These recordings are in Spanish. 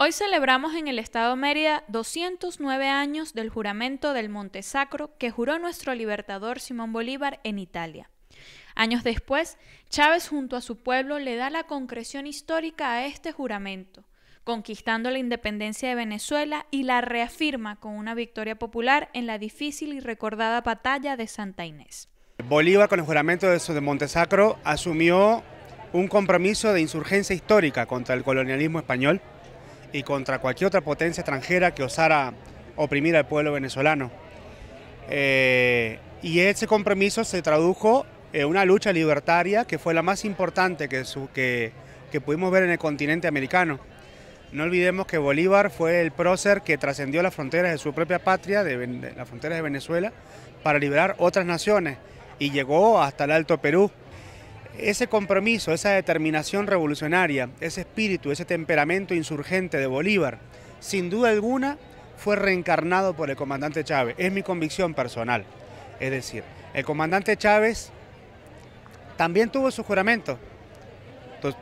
Hoy celebramos en el Estado Mérida 209 años del juramento del Monte Sacro que juró nuestro libertador Simón Bolívar en Italia. Años después, Chávez junto a su pueblo le da la concreción histórica a este juramento, conquistando la independencia de Venezuela y la reafirma con una victoria popular en la difícil y recordada batalla de Santa Inés. Bolívar con el juramento de, de Monte Sacro asumió un compromiso de insurgencia histórica contra el colonialismo español y contra cualquier otra potencia extranjera que osara oprimir al pueblo venezolano. Eh, y ese compromiso se tradujo en una lucha libertaria que fue la más importante que, que, pudimos ver en el continente americano. No olvidemos que Bolívar fue el prócer que trascendió las fronteras de su propia patria, de, de las fronteras de Venezuela, para liberar otras naciones y llegó hasta el Alto Perú. Ese compromiso, esa determinación revolucionaria, ese espíritu, ese temperamento insurgente de Bolívar, sin duda alguna fue reencarnado por el comandante Chávez. Es mi convicción personal. Es decir, el comandante Chávez también tuvo su juramento.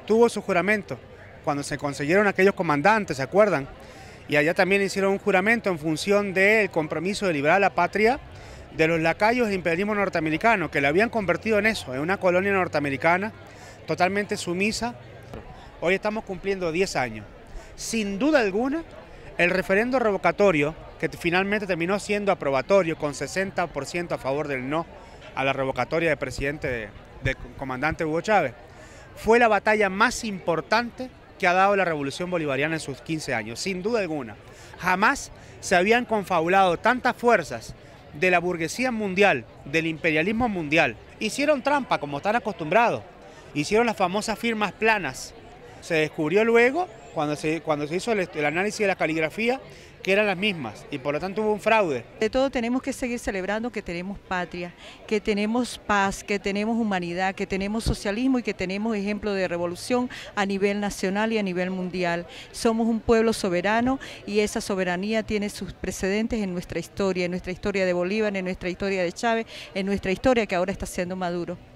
Tuvo su juramento cuando se consiguieron aquellos comandantes, ¿se acuerdan? Y allá también hicieron un juramento en función del compromiso de liberar a la patria de los lacayos del imperialismo norteamericano, que la habían convertido en eso, en una colonia norteamericana totalmente sumisa. Hoy estamos cumpliendo 10 años. Sin duda alguna, el referendo revocatorio, que finalmente terminó siendo aprobatorio con 60% a favor del no a la revocatoria del presidente, del comandante Hugo Chávez, fue la batalla más importante que ha dado la revolución bolivariana en sus 15 años, sin duda alguna. Jamás se habían confabulado tantas fuerzas de la burguesía mundial, del imperialismo mundial. Hicieron trampa, como están acostumbrados. Hicieron las famosas firmas planas, se descubrió luego, cuando se, hizo el, análisis de la caligrafía, que eran las mismas y por lo tanto hubo un fraude. De todo tenemos que seguir celebrando que tenemos patria, que tenemos paz, que tenemos humanidad, que tenemos socialismo y que tenemos ejemplo de revolución a nivel nacional y a nivel mundial. Somos un pueblo soberano y esa soberanía tiene sus precedentes en nuestra historia, en nuestra historia de Bolívar, en nuestra historia de Chávez, en nuestra historia que ahora está siendo Maduro.